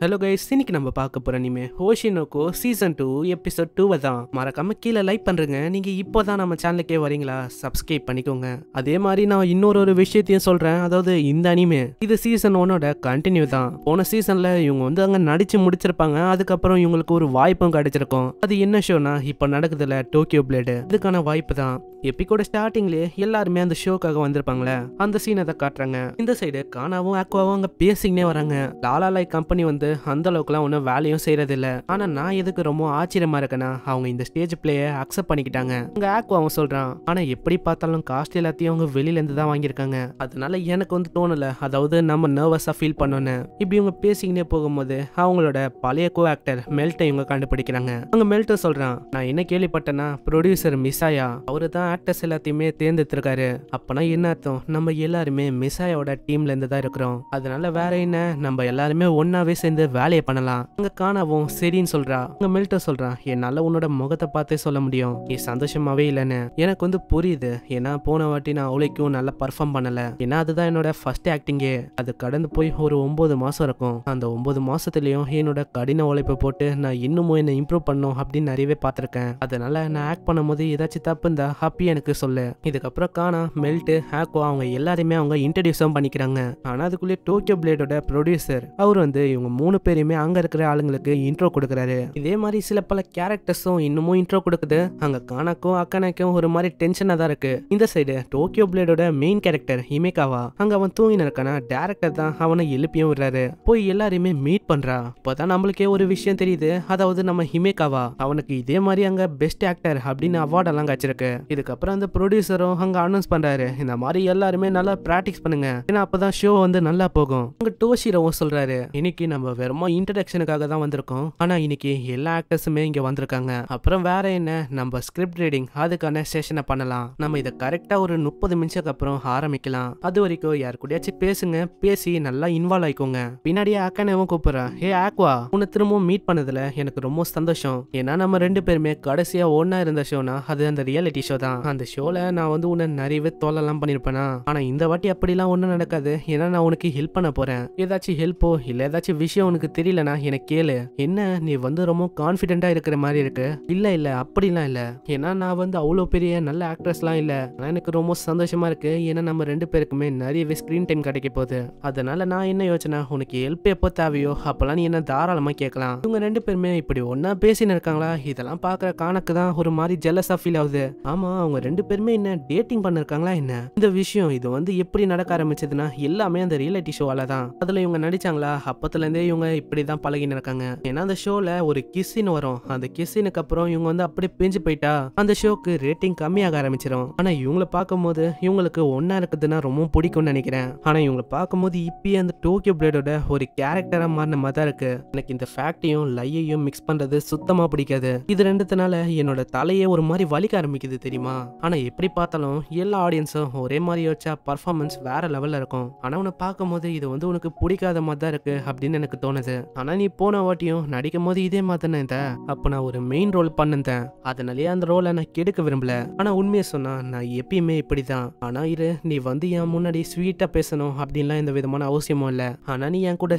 hello guys இன்னைக்கு நம்ம பார்க்க போகிற இனிமே ஹோஷினோக்கோ சீசன் டூ எபிசோட் டூவை தான் மறக்காம கீழே லைக் பண்ணுறங்க நீங்கள் இப்போ தான் நம்ம சேனலுக்கே வரீங்களா சப்ஸ்கிரைப் பண்ணிக்கோங்க அதே மாதிரி நான் இன்னொரு ஒரு விஷயத்தையும் சொல்கிறேன் அதாவது இந்த அனிமே இது சீசன் ஒன்னோட கண்டினியூ தான் போன சீசனில் இவங்க வந்து அங்கே நடித்து முடிச்சிருப்பாங்க அதுக்கப்புறம் இவங்களுக்கு ஒரு வாய்ப்பும் கிடைச்சிருக்கும் அது என்ன ஷோனா இப்போ நடக்குதுல டோக்கியோ பிளேடு இதுக்கான வாய்ப்பு தான் எப்பிக்கோட ஸ்டார்டிங்லேயே எல்லாருமே அந்த ஷோக்காக வந்திருப்பாங்களே அந்த சீனை தான் காட்டுறாங்க இந்த சைடு கானாவும் ஆக்வாவும் அங்கே பேசிக்கினே வராங்க லாலாலாய் கம்பெனி வந்து பார்த்து அந்த அளவுக்குலாம் ஒன்றும் வேலையும் செய்யறதில்ல ஆனால் நான் எதுக்கு ரொம்ப ஆச்சரியமா இருக்கேன்னா அவங்க இந்த ஸ்டேஜ் பிளேயை அக்செப்ட் பண்ணிக்கிட்டாங்க அவங்க ஆக்கு அவன் சொல்றான் ஆனால் எப்படி பார்த்தாலும் காஸ்ட் எல்லாத்தையும் அவங்க வெளியிலேருந்து தான் வாங்கியிருக்காங்க அதனால எனக்கு வந்து தோணலை அதாவது நம்ம நர்வஸாக ஃபீல் பண்ணோன்னு இப்படி இவங்க பேசிக்கினே போகும்போது அவங்களோட பழைய கோ ஆக்டர் மெல்ட்டை இவங்க கண்டுபிடிக்கிறாங்க அவங்க மெல்ட்டை சொல்றான் நான் என்ன கேள்விப்பட்டேன்னா ப்ரொடியூசர் மிசாயா அவரு தான் ஆக்டர்ஸ் எல்லாத்தையுமே தேர்ந்தெடுத்திருக்காரு அப்பனா என்ன அர்த்தம் நம்ம எல்லாருமே மிசாயோட டீம்ல இருந்து தான் இருக்கிறோம் அதனால வேற என்ன நம்ம எல்லாருமே ஒன்னாவே சேர்ந்து சேர்ந்து வேலையை பண்ணலாம் அங்க காணாவும் சரின்னு சொல்றா அங்க மில்ட்ட சொல்றான் என்னால உன்னோட முகத்தை பார்த்தே சொல்ல முடியும் நீ சந்தோஷமாவே இல்லைன்னு எனக்கு வந்து புரியுது ஏன்னா போன வாட்டி நான் அவளைக்கும் நல்லா பர்ஃபார்ம் பண்ணல ஏன்னா அதுதான் என்னோட ஃபர்ஸ்ட் ஆக்டிங்கே அது கடந்து போய் ஒரு ஒன்பது மாசம் இருக்கும் அந்த ஒன்பது மாசத்துலயும் என்னோட கடின உழைப்பு போட்டு நான் இன்னமும் என்ன இம்ப்ரூவ் பண்ணும் அப்படின்னு நிறையவே பார்த்திருக்கேன் அதனால நான் ஆக்ட் பண்ணும் போது ஏதாச்சும் தப்பு இந்த ஹாப்பி எனக்கு சொல்லு இதுக்கப்புறம் காணா மெல்ட்டு ஹேக்கோ அவங்க எல்லாருமே அவங்க இன்ட்ரடியூஸும் பண்ணிக்கிறாங்க ஆனா அதுக்குள்ளே டோக்கியோ பிளேடோட ப்ரொடியூசர் அவர் வந்து இவங்க மூணு பேருமே அங்கே இருக்கிற ஆளுங்களுக்கு இன்ட்ரோ கொடுக்குறாரு இதே மாதிரி சில பல கேரக்டர்ஸும் இன்னமும் இன்ட்ரோ கொடுக்குது அங்கே கானாக்கும் அக்கனாக்கும் ஒரு மாதிரி டென்ஷனாக தான் இருக்கு இந்த சைடு டோக்கியோ பிளேடோட மெயின் கேரக்டர் ஹிமேகாவா அங்கே அவன் தூங்கின இருக்கானா டேரக்டர் தான் அவனை எழுப்பியும் விடுறாரு போய் எல்லாரையுமே மீட் பண்ணுறா இப்பதான் நம்மளுக்கே ஒரு விஷயம் தெரியுது அதாவது நம்ம ஹிமேகாவா அவனுக்கு இதே மாதிரி அங்க பெஸ்ட் ஆக்டர் அப்படின்னு அவார்ட் எல்லாம் கிடைச்சிருக்கு இதுக்கப்புறம் அந்த ப்ரொடியூசரும் அங்க அனௌன்ஸ் பண்றாரு இந்த மாதிரி எல்லாருமே நல்லா பிராக்டிஸ் பண்ணுங்க ஏன்னா அப்பதான் ஷோ வந்து நல்லா போகும் அங்க டோஷிரவும் சொல்றாரு இன்னைக்கு நம்ம வெறுமா இன்ட்ரடக்ஷனுக்காக தான் வந்திருக்கோம் ஆனால் இன்னைக்கு எல்லா ஆக்டர்ஸுமே இங்கே வந்திருக்காங்க அப்புறம் வேற என்ன நம்ம ஸ்கிரிப்ட் ரீடிங் அதுக்கான செஷனை பண்ணலாம் நம்ம இதை கரெக்டாக ஒரு முப்பது நிமிஷத்துக்கு அப்புறம் ஆரம்பிக்கலாம் அது வரைக்கும் யார் கூடயாச்சும் பேசுங்க பேசி நல்லா இன்வால்வ் ஆயிக்கோங்க பின்னாடியே ஆக்கானேவும் கூப்பிட்றேன் ஹே ஆக்வா உன்னை திரும்பவும் மீட் பண்ணதுல எனக்கு ரொம்ப சந்தோஷம் ஏன்னா நம்ம ரெண்டு பேருமே கடைசியா ஒன்னா இருந்த ஷோனா அது அந்த ரியாலிட்டி ஷோ தான் அந்த ஷோல நான் வந்து உன்னை நிறையவே தோலெல்லாம் பண்ணிருப்பேனா ஆனா இந்த வாட்டி அப்படிலாம் ஒன்றும் நடக்காது ஏன்னா நான் உனக்கு ஹெல்ப் பண்ண போறேன் ஏதாச்சும் ஹெல்ப்போ இல்லை ஏதாச்சும் விஷயம் உனக்கு தெரியலனா எனக்கு கேளு என்ன நீ வந்து ரொம்ப கான்பிடென்டா இருக்கிற மாதிரி இருக்கு இல்ல இல்ல அப்படிலாம் இல்ல ஏன்னா நான் வந்து அவ்வளவு பெரிய நல்ல எல்லாம் இல்ல நான் எனக்கு ரொம்ப சந்தோஷமா இருக்கு ஏன்னா நம்ம ரெண்டு பேருக்குமே நிறையவே ஸ்க்ரீன் டைம் கிடைக்க போகுது அதனால நான் என்ன யோசனை உனக்கு ஹெல்ப் எப்போ தேவையோ அப்பெல்லாம் நீ என்ன தாராளமா கேட்கலாம் இவங்க ரெண்டு பேருமே இப்படி ஒன்னா பேசினு இருக்காங்களா இதெல்லாம் பாக்குற காணக்கு தான் ஒரு மாதிரி ஜெலஸா ஃபீல் ஆகுது ஆமா அவங்க ரெண்டு பேருமே என்ன டேட்டிங் பண்ணிருக்காங்களா என்ன இந்த விஷயம் இது வந்து எப்படி நடக்க ஆரம்பிச்சதுன்னா எல்லாமே அந்த ரியாலிட்டி ஷோவால தான் அதுல இவங்க நடிச்சாங்களா அப்பத்துல இருந்தே இவங்க இப்படி தான் பழகின்னு இருக்காங்க ஏன்னா அந்த ஷோல ஒரு கிஸ்ஸின் வரும் அந்த கிஸ்ஸினுக்கு அப்புறம் இவங்க வந்து அப்படியே பிரிஞ்சு போயிட்டா அந்த ஷோக்கு ரேட்டிங் கம்மியாக ஆரம்பிச்சிடும் ஆனா இவங்களை போது இவங்களுக்கு ஒன்னா இருக்குதுன்னா ரொம்ப பிடிக்கும்னு நினைக்கிறேன் ஆனா இவங்களை போது இப்பயே அந்த டோக்கியோ பிளேடோட ஒரு கேரக்டரா மாறின மாதிரி இருக்கு எனக்கு இந்த ஃபேக்டையும் லையையும் மிக்ஸ் பண்றது சுத்தமா பிடிக்காது இது ரெண்டுத்தினால என்னோட தலையே ஒரு மாதிரி வலிக்க ஆரம்பிக்குது தெரியுமா ஆனா எப்படி பார்த்தாலும் எல்லா ஆடியன்ஸும் ஒரே மாதிரி வச்சா பர்ஃபார்மன்ஸ் வேற லெவல்ல இருக்கும் உன பார்க்கும் பார்க்கும்போது இது வந்து உனக்கு பிடிக்காத மாதிரி தான் இருக்கு அப்படின்னு எனக்கு தோணுது ஆனால் நீ போன வாட்டியும் நடிக்கும் போது இதே மாத்தினத அப்போ நான் ஒரு மெயின் ரோல் பண்ணிருந்தேன் அதனாலயே அந்த ரோலை நான் கெடுக்க விரும்பல ஆனால் உண்மையை சொன்னால் நான் எப்பயுமே இப்படி தான் ஆனால் இரு நீ வந்து என் முன்னாடி ஸ்வீட்டாக பேசணும் அப்படின்லாம் எந்த விதமான அவசியமும் இல்லை ஆனால் நீ என் கூட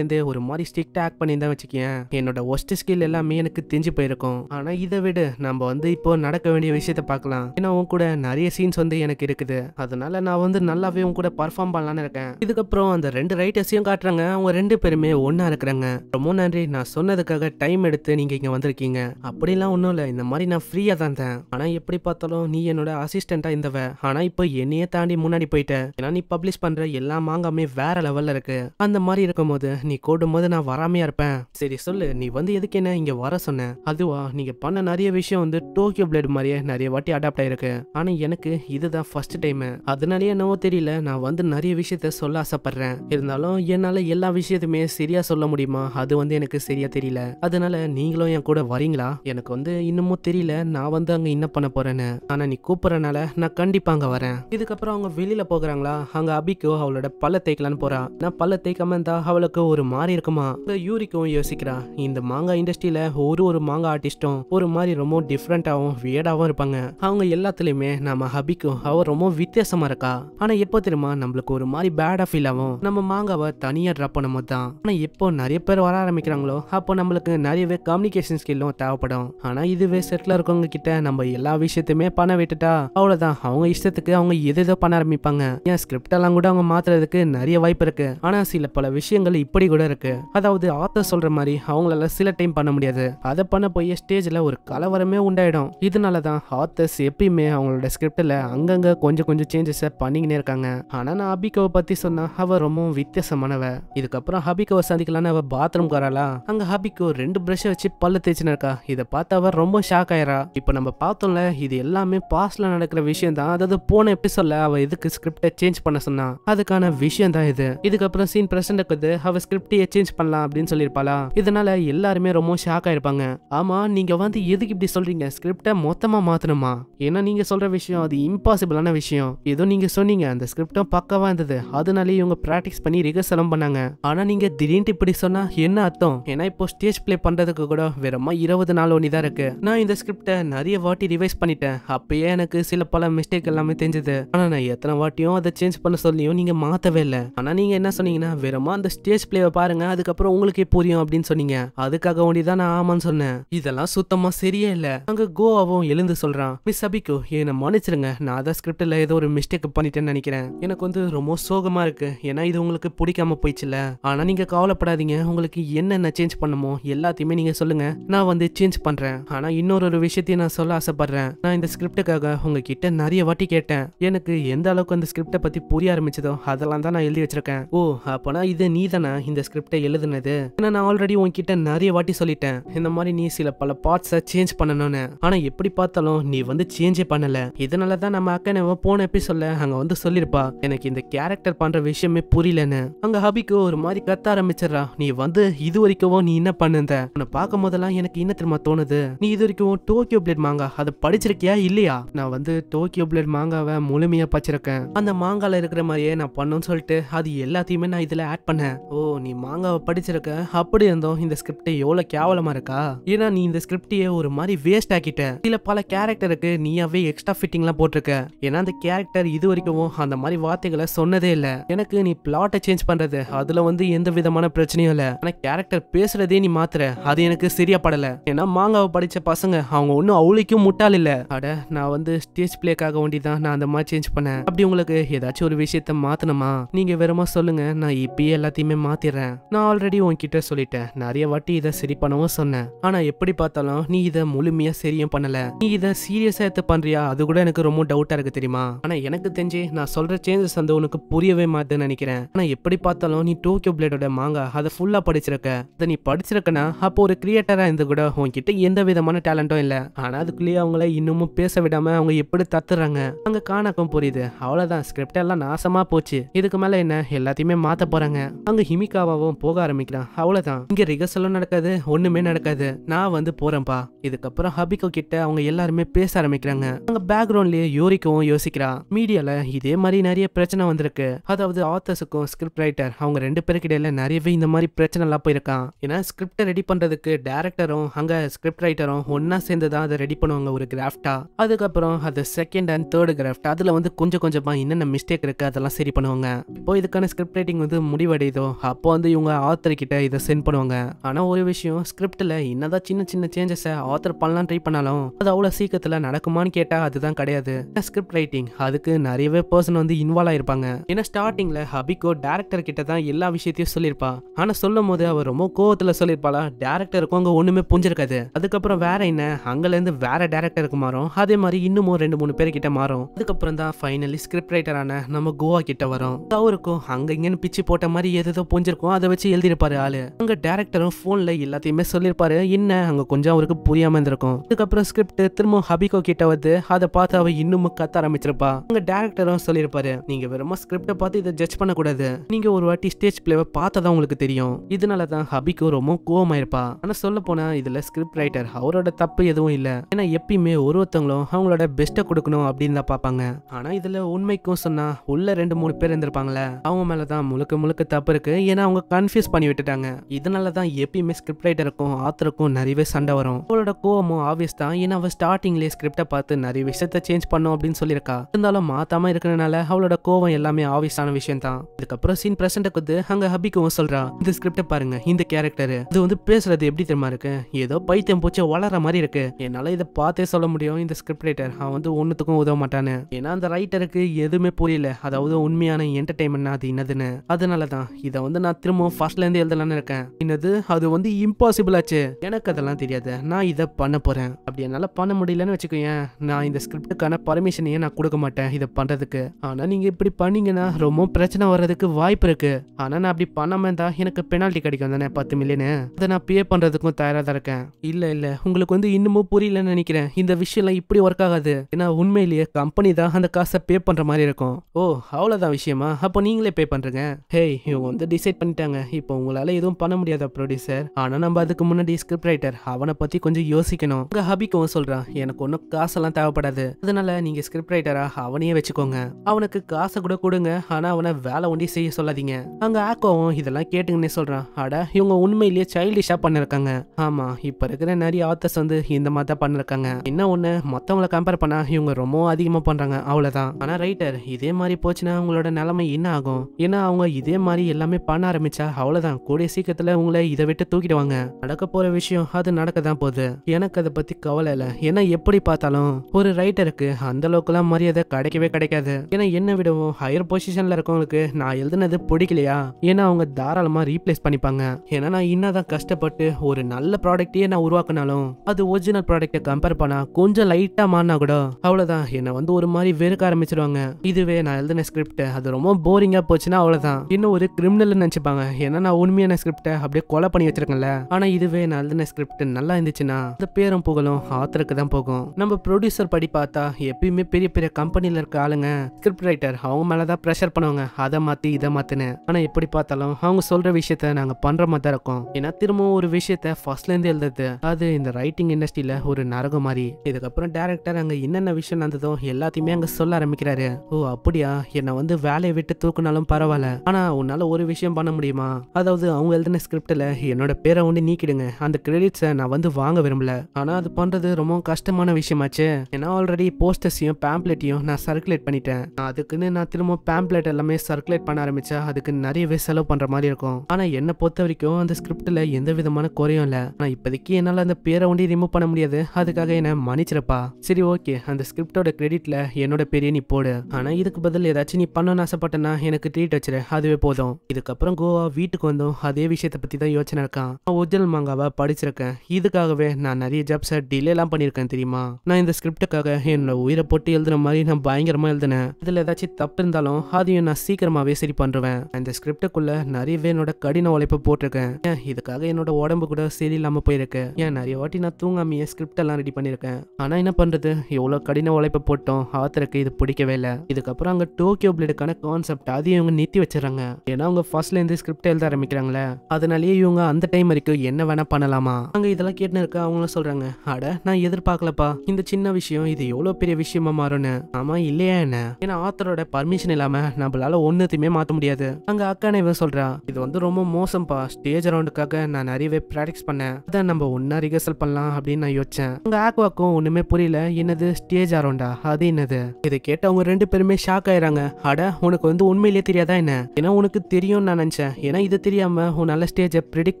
இருந்து ஒரு மாதிரி ஸ்ட்ரிக்ட் ஆக்ட் பண்ணியிருந்தா வச்சுக்கேன் என்னோட ஒஸ்ட் ஸ்கில் எல்லாமே எனக்கு தெரிஞ்சு போயிருக்கும் ஆனால் இதை விட நம்ம வந்து இப்போ நடக்க வேண்டிய விஷயத்த பார்க்கலாம் ஏன்னா உன் கூட நிறைய சீன்ஸ் வந்து எனக்கு இருக்குது அதனால நான் வந்து நல்லாவே உன் கூட பர்ஃபார்ம் பண்ணலான்னு இருக்கேன் இதுக்கப்புறம் அந்த ரெண்டு ரைட்டர்ஸையும் காட்டுறாங்க அவங்க ரெண்டு பேருமே எல்லாருமே ஒன்றா இருக்கிறாங்க ரொம்ப நன்றி நான் சொன்னதுக்காக டைம் எடுத்து நீங்கள் இங்கே வந்திருக்கீங்க அப்படிலாம் ஒன்றும் இல்லை இந்த மாதிரி நான் ஃப்ரீயாக தான் இருந்தேன் ஆனால் எப்படி பார்த்தாலும் நீ என்னோட அசிஸ்டண்ட்டாக இருந்தவ ஆனால் இப்போ என்னையே தாண்டி முன்னாடி போயிட்ட ஏன்னா நீ பப்ளிஷ் பண்ணுற எல்லா மாங்காமே வேற லெவலில் இருக்கு அந்த மாதிரி இருக்கும்போது நீ கூடும் போது நான் வராமையா இருப்பேன் சரி சொல்லு நீ வந்து எதுக்கு என்ன இங்கே வர சொன்ன அதுவா நீங்கள் பண்ண நிறைய விஷயம் வந்து டோக்கியோ பிளேடு மாதிரியே நிறைய வாட்டி அடாப்ட் ஆயிருக்கு ஆனால் எனக்கு இதுதான் ஃபர்ஸ்ட் டைம் அதனாலேயே என்னவோ தெரியல நான் வந்து நிறைய விஷயத்த சொல்ல ஆசைப்படுறேன் இருந்தாலும் என்னால் எல்லா விஷயத்தையுமே சரியா சொல்ல முடியுமா அது வந்து எனக்கு சரியாக தெரியல அதனால நீங்களும் என் கூட வரீங்களா எனக்கு வந்து இன்னமும் தெரியல நான் வந்து அங்கே என்ன பண்ண போகிறேன்னு ஆனால் நீ கூப்பிட்றனால நான் கண்டிப்பாக அங்கே வரேன் இதுக்கப்புறம் அவங்க வெளியில் போகிறாங்களா அங்கே அபிக்கோ அவளோட பல்ல தேய்க்கலான்னு போறா நான் பல்ல தேய்க்காம இருந்தா அவளுக்கு ஒரு மாதிரி இருக்குமா யூரிக்கும் யோசிக்கிறா இந்த மாங்காய் இண்டஸ்ட்ரியில் ஒரு ஒரு மாங்காய் ஆர்டிஸ்டும் ஒரு மாதிரி ரொம்ப டிஃப்ரெண்ட்டாகவும் வியடாவும் இருப்பாங்க அவங்க எல்லாத்துலேயுமே நம்ம ஹபிக்கும் அவ ரொம்ப வித்தியாசமாக இருக்கா ஆனால் எப்போ தெரியுமா நம்மளுக்கு ஒரு மாதிரி பேடா ஃபீல் ஆகும் நம்ம மாங்காவை தனியாக ட்ராப் பண்ணும் போது தான் ஆனால் இப்போ நிறைய பேர் வர ஆரம்பிக்கிறாங்களோ அப்போ நம்மளுக்கு நிறையவே கம்யூனிகேஷன் ஸ்கில்லும் தேவைப்படும் ஆனால் இதுவே செட்டில் இருக்கவங்க கிட்ட நம்ம எல்லா விஷயத்தையுமே பண்ண விட்டுட்டா அவ்வளோதான் அவங்க இஷ்டத்துக்கு அவங்க எது எதோ பண்ண ஆரம்பிப்பாங்க ஏன் ஸ்கிரிப்ட் எல்லாம் கூட அவங்க மாத்துறதுக்கு நிறைய வாய்ப்பு இருக்கு ஆனா சில பல விஷயங்கள் இப்படி கூட இருக்கு அதாவது ஆத்தர் சொல்ற மாதிரி அவங்களால சில டைம் பண்ண முடியாது அதை பண்ண போய் ஸ்டேஜ்ல ஒரு கலவரமே உண்டாயிடும் இதனால தான் ஆத்தர்ஸ் எப்பயுமே அவங்களோட ஸ்கிரிப்டில் அங்கங்க கொஞ்சம் கொஞ்சம் சேஞ்சஸை பண்ணிக்கினே இருக்காங்க ஆனா நான் அபிகவை பத்தி சொன்னா அவ ரொம்பவும் வித்தியாசமானவ இதுக்கப்புறம் ஹபிகவை ஹாபியை சந்திக்கலாம்னு அவ பாத்ரூம் வராளா அங்க ஹாபிக்கு ஒரு ரெண்டு பிரஷ் வச்சு பல்லு தேய்ச்சின்னு இருக்கா இதை பார்த்து அவள் ரொம்ப ஷாக் ஆயிரா இப்ப நம்ம பார்த்தோம்ல இது எல்லாமே பாஸ்ட்ல நடக்கிற விஷயம் தான் அதாவது போன எபிசோட்ல அவ எதுக்கு ஸ்கிரிப்ட சேஞ்ச் பண்ண சொன்னா அதுக்கான விஷயம் தான் இது இதுக்கப்புறம் சீன் பிரசன்ட் இருக்குது அவ ஸ்கிரிப்டையே சேஞ்ச் பண்ணலாம் அப்படின்னு சொல்லியிருப்பாளா இதனால எல்லாருமே ரொம்ப ஷாக் ஆயிருப்பாங்க ஆமா நீங்க வந்து எதுக்கு இப்படி சொல்றீங்க ஸ்கிரிப்ட மொத்தமா மாத்தணுமா ஏன்னா நீங்க சொல்ற விஷயம் அது இம்பாசிபிளான விஷயம் ஏதோ நீங்க சொன்னீங்க அந்த ஸ்கிரிப்டும் பக்கவா இருந்தது அதனாலே இவங்க பிராக்டிஸ் பண்ணி ரிகர்சலம் பண்ணாங்க ஆனா நீங்க திடீர் திடீர்னு இப்படி சொன்னா என்ன அர்த்தம் ஏன்னா இப்போ ஸ்டேஜ் பிளே பண்றதுக்கு கூட வெறுமா இருபது நாள் ஒன்று தான் இருக்கு நான் இந்த ஸ்கிரிப்டை நிறைய வாட்டி ரிவைஸ் பண்ணிட்டேன் அப்பயே எனக்கு சில பல மிஸ்டேக் எல்லாமே தெரிஞ்சது ஆனா நான் எத்தனை வாட்டியும் அதை சேஞ்ச் பண்ண சொல்லியும் நீங்க மாத்தவே இல்லை ஆனா நீங்க என்ன சொன்னீங்கன்னா வெறுமா அந்த ஸ்டேஜ் பிளேவை பாருங்க அதுக்கப்புறம் உங்களுக்கே புரியும் அப்படின்னு சொன்னீங்க அதுக்காக வேண்டி தான் நான் ஆமான்னு சொன்னேன் இதெல்லாம் சுத்தமா சரியே இல்ல அங்க கோவாவும் எழுந்து சொல்றான் மிஸ் அபிக்கு என்ன மன்னிச்சிருங்க நான் அதான் ஸ்கிரிப்ட்ல ஏதோ ஒரு மிஸ்டேக் பண்ணிட்டேன்னு நினைக்கிறேன் எனக்கு வந்து ரொம்ப சோகமா இருக்கு ஏன்னா இது உங்களுக்கு பிடிக்காம போயிடுச்சுல ஆனா நீங்க கவலைப்படாதீங்க உங்களுக்கு என்னென்ன சேஞ்ச் பண்ணுமோ எல்லாத்தையுமே நீங்கள் சொல்லுங்க நான் வந்து சேஞ்ச் பண்ணுறேன் ஆனால் இன்னொரு ஒரு விஷயத்தையும் நான் சொல்ல ஆசைப்படுறேன் நான் இந்த ஸ்கிரிப்டுக்காக உங்ககிட்ட நிறைய வாட்டி கேட்டேன் எனக்கு எந்த அளவுக்கு அந்த ஸ்கிரிப்டை பற்றி புரிய ஆரம்பிச்சதோ அதெல்லாம் தான் நான் எழுதி வச்சிருக்கேன் ஓ அப்போனா இது நீ தானே இந்த ஸ்கிரிப்டை எழுதுனது ஏன்னா நான் ஆல்ரெடி உங்ககிட்ட நிறைய வாட்டி சொல்லிட்டேன் இந்த மாதிரி நீ சில பல பார்ட்ஸை சேஞ்ச் பண்ணணும்னு ஆனால் எப்படி பார்த்தாலும் நீ வந்து சேஞ்சே பண்ணல இதனால தான் நம்ம அக்கா நம்ம போன எபிசோட்ல அங்கே வந்து சொல்லியிருப்பா எனக்கு இந்த கேரக்டர் பண்ணுற விஷயமே புரியலன்னு அங்கே ஹபிக்கு ஒரு மாதிரி கத்த ஆரம்பிச்சு ஆரம்பிச்சிடறா நீ வந்து இது வரைக்கும் நீ என்ன பண்ணுந்த உன்னை பார்க்கும் போதெல்லாம் எனக்கு என்ன திரும்ப தோணுது நீ இது வரைக்கும் டோக்கியோ பிளேட் மாங்கா அதை படிச்சிருக்கியா இல்லையா நான் வந்து டோக்கியோ பிளேட் மாங்காவை முழுமையா பச்சிருக்கேன் அந்த மாங்கால இருக்கிற மாதிரியே நான் பண்ணும் சொல்லிட்டு அது எல்லாத்தையுமே நான் இதுல ஆட் பண்ணேன் ஓ நீ மாங்காவை படிச்சிருக்க அப்படி இருந்தோம் இந்த ஸ்கிரிப்ட் எவ்வளவு கேவலமா இருக்கா ஏன்னா நீ இந்த ஸ்கிரிப்டையே ஒரு மாதிரி வேஸ்ட் ஆக்கிட்ட இல்ல பல கேரக்டருக்கு நீயாவே எக்ஸ்ட்ரா ஃபிட்டிங்லாம் போட்டிருக்க ஏன்னா அந்த கேரக்டர் இது வரைக்கும் அந்த மாதிரி வார்த்தைகளை சொன்னதே இல்லை எனக்கு நீ பிளாட்டை சேஞ்ச் பண்றது அதுல வந்து எந்த விதமான விதமான பிரச்சனையும் இல்லை ஆனால் கேரக்டர் பேசுறதே நீ மாத்துற அது எனக்கு சரியா படல ஏன்னா மாங்காவை படிச்ச பசங்க அவங்க ஒன்றும் அவளுக்கும் முட்டாள் இல்ல அட நான் வந்து ஸ்டேஜ் பிளேக்காக வேண்டி தான் நான் அந்த மாதிரி சேஞ்ச் பண்ணேன் அப்படி உங்களுக்கு ஏதாச்சும் ஒரு விஷயத்த மாத்தணுமா நீங்க வெறுமா சொல்லுங்க நான் இப்பயே எல்லாத்தையுமே மாத்திடுறேன் நான் ஆல்ரெடி உங்ககிட்ட சொல்லிட்டேன் நிறைய வாட்டி இதை சரி பண்ணவும் சொன்னேன் ஆனா எப்படி பார்த்தாலும் நீ இதை முழுமையா சரியும் பண்ணல நீ இதை சீரியஸா எடுத்து பண்றியா அது கூட எனக்கு ரொம்ப டவுட்டா இருக்கு தெரியுமா ஆனா எனக்கு தெரிஞ்சு நான் சொல்ற சேஞ்சஸ் வந்து உனக்கு புரியவே மாட்டேன்னு நினைக்கிறேன் ஆனா எப்படி பார்த்தாலும் நீ டோக்கியோ பிளேடோட மாங்க கொடுத்துருக்காங்க அதை ஃபுல்லாக படிச்சிருக்க அதை நீ படிச்சிருக்கனா அப்போ ஒரு கிரியேட்டராக இருந்து கூட உங்ககிட்ட எந்த விதமான டேலண்ட்டும் இல்லை ஆனால் அதுக்குள்ளேயே அவங்கள இன்னமும் பேச விடாம அவங்க எப்படி தத்துறாங்க அங்கே காணக்கம் புரியுது அவ்வளோதான் ஸ்கிரிப்ட் எல்லாம் நாசமாக போச்சு இதுக்கு மேலே என்ன எல்லாத்தையுமே மாற்ற போகிறாங்க அங்கே ஹிமிகாவாவும் போக ஆரம்பிக்கிறான் அவ்வளோதான் இங்கே ரிகர்சலும் நடக்காது ஒன்றுமே நடக்காது நான் வந்து போகிறேன்ப்பா இதுக்கப்புறம் ஹபிகோ கிட்ட அவங்க எல்லாருமே பேச ஆரம்பிக்கிறாங்க அவங்க பேக்ரவுண்ட்லயே யோரிக்கவும் யோசிக்கிறா மீடியால இதே மாதிரி நிறைய பிரச்சனை வந்திருக்கு அதாவது ஆத்தர்ஸுக்கும் ஸ்கிரிப்ட் ரைட்டர் அவங்க ரெண்டு பேருக்கிடையில நிறைய நிறையவே இந்த மாதிரி பிரச்சனைலாம் போயிருக்கான் ஏன்னா ஸ்கிரிப்டை ரெடி பண்ணுறதுக்கு டேரக்டரும் அங்கே ஸ்கிரிப்ட் ரைட்டரும் ஒன்றா சேர்ந்து தான் அதை ரெடி பண்ணுவாங்க ஒரு கிராஃப்டா அதுக்கப்புறம் அது செகண்ட் அண்ட் தேர்டு கிராஃப்ட் அதில் வந்து கொஞ்சம் கொஞ்சமாக என்னென்ன மிஸ்டேக் இருக்குது அதெல்லாம் சரி பண்ணுவாங்க இப்போ இதுக்கான ஸ்கிரிப்ட் ரைட்டிங் வந்து முடிவடையுதோ அப்போ வந்து இவங்க ஆத்தர் கிட்ட இதை சென்ட் பண்ணுவாங்க ஆனால் ஒரு விஷயம் ஸ்கிரிப்டில் என்னதான் சின்ன சின்ன சேஞ்சஸை ஆத்தர் பண்ணலாம் ட்ரை பண்ணாலும் அது அவ்வளோ சீக்கிரத்தில் நடக்குமான்னு கேட்டால் அதுதான் கிடையாது ஸ்கிரிப்ட் ரைட்டிங் அதுக்கு நிறையவே பர்சன் வந்து இன்வால்வ் ஆயிருப்பாங்க ஏன்னா ஸ்டார்டிங்கில் ஹபிகோ டேரக்டர் கிட்ட தான் எல்லா விஷயத்தையும் சொல்லியிருப்பாங்க இருப்பா ஆனா சொல்லும் போது அவர் ரொம்ப கோவத்துல சொல்லியிருப்பாளா டேரக்டருக்கும் அங்க ஒண்ணுமே புஞ்சிருக்காது அதுக்கப்புறம் வேற என்ன அங்கல இருந்து வேற டேரக்டருக்கு மாறும் அதே மாதிரி இன்னமும் ரெண்டு மூணு பேரு கிட்ட மாறும் அதுக்கப்புறம் தான் ஃபைனலி ஸ்கிரிப்ட் ரைட்டரான நம்ம கோவா கிட்ட வரும் அவருக்கும் அங்க இங்கன்னு பிச்சு போட்ட மாதிரி எதோ புஞ்சிருக்கும் அதை வச்சு எழுதியிருப்பாரு ஆளு அங்க டேரக்டரும் போன்ல எல்லாத்தையுமே சொல்லியிருப்பாரு என்ன அங்க கொஞ்சம் அவருக்கு புரியாம இருந்திருக்கும் அதுக்கப்புறம் ஸ்கிரிப்ட் திரும்ப ஹபிகோ கிட்ட வந்து அதை பார்த்து அவ இன்னும் கத்த ஆரம்பிச்சிருப்பா அங்க டேரக்டரும் சொல்லியிருப்பாரு நீங்க வெறும் ஸ்கிரிப்ட பார்த்து இதை ஜட்ஜ் பண்ணக்கூடாது நீங்க ஒரு வாட்டி ஸ்டேஜ் பிளேவை பார்த்ததான் தான் உங்களுக்கு தெரியும் இதனால தான் ஹபிக்கு ரொம்ப கோவமாயிருப்பா ஆனா சொல்ல போனா இதுல ஸ்கிரிப்ட் ரைட்டர் அவரோட தப்பு எதுவும் இல்ல ஏன்னா எப்பயுமே ஒரு ஒருத்தவங்களும் அவங்களோட பெஸ்ட்டை கொடுக்கணும் அப்படின்னு தான் பாப்பாங்க ஆனா இதுல உண்மைக்கும் சொன்னா உள்ள ரெண்டு மூணு பேர் இருந்திருப்பாங்களே அவங்க மேலதான் முழுக்க முழுக்க தப்பு இருக்கு ஏன்னா அவங்க கன்ஃபியூஸ் பண்ணி விட்டுட்டாங்க இதனால தான் எப்பயுமே ஸ்கிரிப்ட் ரைட்டருக்கும் ஆத்தருக்கும் நிறையவே சண்டை வரும் அவளோட கோவமும் ஆவியஸ் தான் ஏன்னா அவ ஸ்டார்டிங்லேயே ஸ்கிரிப்டை பார்த்து நிறைய விஷயத்த சேஞ்ச் பண்ணும் அப்படின்னு சொல்லியிருக்கா இருந்தாலும் மாத்தாம இருக்கிறனால அவளோட கோவம் எல்லாமே ஆன விஷயம் தான் இதுக்கப்புறம் சீன் பிரசண்ட்டுக்கு வந்து அங்க ஹபிக்கும் சொல்றான் இந்த ஸ்கிரிப்ட பாருங்க இந்த கேரக்டர் இது வந்து பேசுறது எப்படி தெரியுமா இருக்கு ஏதோ பைத்தியம் பூச்சி வளர மாதிரி இருக்கு என்னால இதை பார்த்தே சொல்ல முடியும் இந்த ஸ்கிரிப்ட் ரைட்டர் அவன் வந்து ஒன்னுத்துக்கும் உதவ மாட்டானு ஏன்னா அந்த ரைட்டருக்கு எதுவுமே புரியல அதாவது உண்மையான என்டர்டைன்மெண்ட்னா அது என்னதுன்னு அதனாலதான் இதை வந்து நான் திரும்பவும் ஃபர்ஸ்ட்ல இருந்து எழுதலாம்னு இருக்கேன் என்னது அது வந்து இம்பாசிபிள் ஆச்சு எனக்கு அதெல்லாம் தெரியாது நான் இதை பண்ண போறேன் அப்படி என்னால பண்ண முடியலன்னு வச்சுக்கோங்க நான் இந்த ஸ்கிரிப்டுக்கான பர்மிஷனையே நான் கொடுக்க மாட்டேன் இதை பண்றதுக்கு ஆனா நீங்க இப்படி பண்ணீங்கன்னா ரொம்ப பிரச்சனை வர்றதுக்கு வாய்ப்பு இருக்கு ஆனா நான் அப்படி பண்ணாம இருந்தா எனக்கு பெனால்ட்டி கிடைக்கும் தானே பத்து மில்லியனு அதை நான் பே பண்றதுக்கும் தயாரா தான் இருக்கேன் இல்ல இல்ல உங்களுக்கு வந்து இன்னமும் புரியலன்னு நினைக்கிறேன் இந்த விஷயம்லாம் இப்படி ஒர்க் ஆகாது ஏன்னா உண்மையிலேயே கம்பெனி தான் அந்த காசை பே பண்ற மாதிரி இருக்கும் ஓ அவ்வளவுதான் விஷயமா அப்போ நீங்களே பே பண்றீங்க ஹேய் இவங்க வந்து டிசைட் பண்ணிட்டாங்க இப்போ உங்களால எதுவும் பண்ண முடியாத ப்ரொடியூசர் ஆனா நம்ம அதுக்கு முன்னாடி ஸ்கிரிப்ட் ரைட்டர் அவனை பத்தி கொஞ்சம் யோசிக்கணும் உங்க ஹபிக்கும் சொல்றான் எனக்கு ஒன்றும் காசெல்லாம் தேவைப்படாது அதனால நீங்க ஸ்கிரிப்ட் ரைட்டரா அவனையே வச்சுக்கோங்க அவனுக்கு காசை கூட கொடுங்க ஆனா அவனை வேலை ஒண்டி செய்ய சொல்லாதீங்க அங்க ஆக்கோவும் இதெல்லாம் அதெல்லாம் கேட்டுங்கன்னே சொல்கிறான் அட இவங்க உண்மையிலேயே சைல்டிஷாக பண்ணியிருக்காங்க ஆமாம் இப்போ இருக்கிற நிறைய ஆத்தர்ஸ் வந்து இந்த மாதிரி தான் பண்ணிருக்காங்க என்ன ஒன்று மற்றவங்கள கம்பேர் பண்ணால் இவங்க ரொம்பவும் அதிகமாக பண்ணுறாங்க அவ்வளோதான் ஆனால் ரைட்டர் இதே மாதிரி போச்சுன்னா அவங்களோட நிலைமை என்ன ஆகும் ஏன்னா அவங்க இதே மாதிரி எல்லாமே பண்ண ஆரம்பிச்சா அவ்வளோதான் கூடிய சீக்கிரத்தில் உங்களை இதை விட்டு தூக்கிடுவாங்க நடக்க போகிற விஷயம் அது நடக்க தான் போகுது எனக்கு அதை பற்றி கவலை இல்லை ஏன்னா எப்படி பார்த்தாலும் ஒரு ரைட்டருக்கு அந்த அளவுக்குலாம் மரியாதை கிடைக்கவே கிடைக்காது ஏன்னா என்ன விடவும் ஹையர் பொசிஷனில் இருக்கவங்களுக்கு நான் எழுதுனது பிடிக்கலையா ஏன்னா அவங்க தாராளமாக ரீப்ளேஸ் பண்ணிப்பாங்க ஏன்னா நான் என்னதான் கஷ்டப்பட்டு ஒரு நல்ல ப்ராடக்ட்டையே நான் உருவாக்கினாலும் அது ஒரிஜினல் ப்ராடக்ட்டை கம்பேர் பண்ணா கொஞ்சம் லைட்டாக மாறினா கூட அவ்வளோதான் என்னை வந்து ஒரு மாதிரி வெறுக்க ஆரம்பிச்சிருவாங்க இதுவே நான் எழுதின ஸ்கிரிப்ட் அது ரொம்ப போரிங்காக போச்சுன்னா அவ்வளோதான் இன்னும் ஒரு கிரிமினல் நினச்சிப்பாங்க ஏன்னா நான் உண்மையான ஸ்கிரிப்டை அப்படியே கொலை பண்ணி வச்சிருக்கேன்ல ஆனால் இதுவே நான் எழுதின ஸ்கிரிப்ட் நல்லா இருந்துச்சுன்னா அந்த பேரும் புகழும் ஆத்தருக்கு தான் போகும் நம்ம ப்ரொடியூசர் படி பார்த்தா எப்பயுமே பெரிய பெரிய கம்பெனியில் இருக்க ஆளுங்க ஸ்கிரிப்ட் ரைட்டர் அவங்க மேலே தான் ப்ரெஷர் பண்ணுவாங்க அதை மாற்றி இதை மாற்றினேன் ஆனால் எப்படி பார்த்தாலும் அவங்க சொல்ற சொல்கிற விஷயத்த நாங்கள் பண்ணுற மாதிரி தான் இருக்கோம் ஏன்னா திரும்பவும் ஒரு விஷயத்த ஃபர்ஸ்ட்லேருந்து எழுதுறது அது இந்த ரைட்டிங் இண்டஸ்ட்ரியில் ஒரு நரக மாதிரி இதுக்கப்புறம் டேரக்டர் அங்கே என்னென்ன விஷயம் நடந்ததோ எல்லாத்தையுமே அங்கே சொல்ல ஆரம்பிக்கிறாரு ஓ அப்படியா என்னை வந்து வேலையை விட்டு தூக்குனாலும் பரவாயில்ல ஆனால் உன்னால் ஒரு விஷயம் பண்ண முடியுமா அதாவது அவங்க எழுதின ஸ்கிரிப்டில் என்னோட பேரை ஒன்று நீக்கிடுங்க அந்த கிரெடிட்ஸை நான் வந்து வாங்க விரும்பல ஆனால் அது பண்ணுறது ரொம்ப கஷ்டமான விஷயமாச்சு ஏன்னா ஆல்ரெடி போஸ்டர்ஸையும் பேம்ப்ளெட்டையும் நான் சர்க்குலேட் பண்ணிட்டேன் அதுக்குன்னு நான் திரும்ப பேம்ப்ளெட் எல்லாமே சர்க்குலேட் பண்ண ஆரம்பித்தா அதுக்கு நிறையவே செலவு பண்ணுற மாதிரி மாதிரி இருக்கும் ஆனா என்ன பொறுத்த வரைக்கும் அந்த ஸ்கிரிப்ட்ல எந்த விதமான குறையும் இல்ல ஆனா இப்போதைக்கு என்னால அந்த பேரை ஒண்டி ரிமூவ் பண்ண முடியாது அதுக்காக என்ன மன்னிச்சிருப்பா சரி ஓகே அந்த ஸ்கிரிப்டோட கிரெடிட்ல என்னோட பெரிய நீ போடு ஆனா இதுக்கு பதில் ஏதாச்சும் நீ பண்ணணும்னு ஆசைப்பட்டனா எனக்கு ட்ரீட் வச்சிரு அதுவே போதும் இதுக்கப்புறம் கோவா வீட்டுக்கு வந்தோம் அதே விஷயத்தை பத்தி தான் யோசனை இருக்கான் நான் ஒரிஜினல் மாங்காவா படிச்சிருக்கேன் இதுக்காகவே நான் நிறைய ஜாப்ஸை எல்லாம் பண்ணிருக்கேன் தெரியுமா நான் இந்த ஸ்கிரிப்டுக்காக என்னோட உயிரை போட்டு எழுதுன மாதிரி நான் பயங்கரமா எழுதுனேன் இதுல ஏதாச்சும் தப்பு இருந்தாலும் அதையும் நான் சீக்கிரமாவே சரி பண்ணுவேன் இந்த ஸ்கிரிப்டுக்குள்ள நிறைய நிறையவே என்னோட கடின உழைப்பு போட்டிருக்கேன் ஏன் இதுக்காக என்னோட உடம்பு கூட சரியில்லாம போயிருக்கேன் ஏன் நிறைய வாட்டி நான் தூங்காமையே ஸ்கிரிப்ட் எல்லாம் ரெடி பண்ணியிருக்கேன் ஆனால் என்ன பண்ணுறது எவ்வளோ கடின உழைப்பு போட்டோம் ஆத்தருக்கு இது பிடிக்கவே இல்லை இதுக்கப்புறம் அங்கே டோக்கியோ பிளேடுக்கான கான்செப்ட் அதையும் இவங்க நிறுத்தி வச்சிடறாங்க ஏன்னா அவங்க ஃபர்ஸ்ட்லேருந்து ஸ்கிரிப்ட் எழுத ஆரம்பிக்கிறாங்களே அதனாலேயே இவங்க அந்த டைம் வரைக்கும் என்ன வேணா பண்ணலாமா அங்கே இதெல்லாம் கேட்டுனு இருக்க அவங்களும் சொல்கிறாங்க அட நான் எதிர்பார்க்கலப்பா இந்த சின்ன விஷயம் இது எவ்வளோ பெரிய விஷயமா மாறும்னு ஆமா இல்லையா என்ன ஏன்னா ஆத்தரோட பர்மிஷன் இல்லாமல் நம்மளால ஒன்னுத்தையுமே மாற்ற முடியாது அங்கே அக்கானே இவன் சொல்றா இது வந்து ரொம்ப மோசம்ப்பா ஸ்டேஜ் ரவுண்டுக்காக நான் நிறையவே ப்ராக்டிஸ் பண்ணேன் அதை நம்ம ஒன்னா ரிஹர்சல் பண்ணலாம் அப்படின்னு நான் யோசிச்சேன் உங்க ஆக்வாக்கும் ஒண்ணுமே புரியல என்னது ஸ்டேஜ் அரௌண்டா அது என்னது இதை கேட்டு அவங்க ரெண்டு பேருமே ஷாக் ஆயிராங்க அட உனக்கு வந்து உண்மையிலேயே தெரியாதா என்ன ஏன்னா உனக்கு தெரியும் நான் நினைச்சேன் ஏன்னா இது தெரியாம உன்னால ஸ்டேஜை ப்ரிடிக்ட்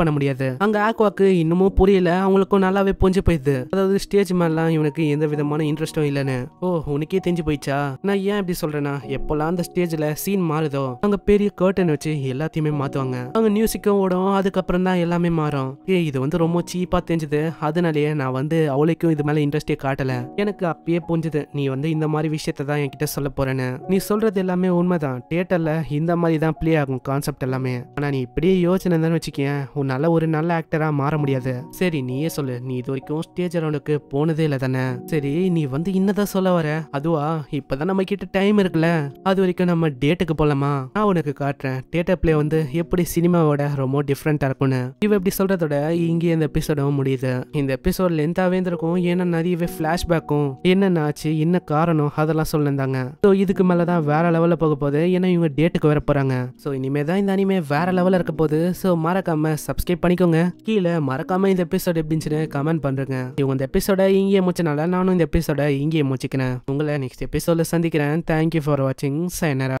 பண்ண முடியாது அங்க ஆக்வாக்கு இன்னமும் புரியல அவங்களுக்கும் நல்லாவே புரிஞ்சு போயிடுது அதாவது ஸ்டேஜ் மேலாம் இவனுக்கு எந்த விதமான இன்ட்ரெஸ்டும் இல்லைன்னு ஓ உனக்கே தெரிஞ்சு போயிடுச்சா நான் ஏன் இப்படி சொல்றேன்னா எப்போல்லாம் அந்த ஸ்டேஜ்ல சீன் மாறுதோ அங்க பெரிய கர்டன் வச்சு எல்லாத்தையுமே மாத்துவாங்க அவங்க மியூசிக்கும் ஓடும் அதுக்கப்புறம் தான் எல்லாமே மாறும் ஏ இது வந்து ரொம்ப சீப்பா தெரிஞ்சது அதனாலயே நான் வந்து அவளுக்கும் இது மேல இன்ட்ரெஸ்டே காட்டல எனக்கு அப்பயே புரிஞ்சுது நீ வந்து இந்த மாதிரி விஷயத்த தான் என்கிட்ட சொல்ல போறேன்னு நீ சொல்றது எல்லாமே உண்மைதான் தியேட்டர்ல இந்த மாதிரி தான் பிளே ஆகும் கான்செப்ட் எல்லாமே ஆனா நீ இப்படியே யோசனை தான் வச்சுக்கேன் உன்னால ஒரு நல்ல ஆக்டரா மாற முடியாது சரி நீயே சொல்லு நீ இது வரைக்கும் ஸ்டேஜ் அரௌண்டுக்கு போனதே இல்ல தானே சரி நீ வந்து இன்னதான் சொல்ல வர அதுவா இப்பதான் நம்ம கிட்ட டைம் இருக்குல்ல அது வரைக்கும் நம்ம டேட்டுக்கு போகலாமா நான் உனக்கு காட்டுறேன் டேட்டர் பிளே வந்து எப்படி சினிமாவோட ரொம்ப டிஃப்ரெண்ட்டாக இருக்கும்னு இவ எப்படி சொல்றதோட இங்கே இந்த எபிசோடவும் முடியுது இந்த எபிசோட் லென்த்தாகவே இருந்திருக்கும் ஏன்னா நிறையவே ஃப்ளாஷ்பேக்கும் என்னென்ன ஆச்சு என்ன காரணம் அதெல்லாம் சொல்லியிருந்தாங்க ஸோ இதுக்கு மேலே தான் வேற லெவலில் போக போகுது ஏன்னா இவங்க டேட்டுக்கு வர போகிறாங்க ஸோ இனிமேல் தான் இந்த அனிமே வேற லெவலில் இருக்க போகுது ஸோ மறக்காம சப்ஸ்கிரைப் பண்ணிக்கோங்க கீழே மறக்காம இந்த எபிசோட் எப்படின்னு கமெண்ட் பண்ணுறங்க இவங்க இந்த எபிசோட இங்கேயே முடிச்சனால நானும் இந்த எபிசோட இங்கேயே முடிச்சுக்கிறேன் உங்களை நெக்ஸ்ட் எபிசோட சந்திக்கிறேன் தேங்க்யூ ஃபார் வாட்சிங் சைனரா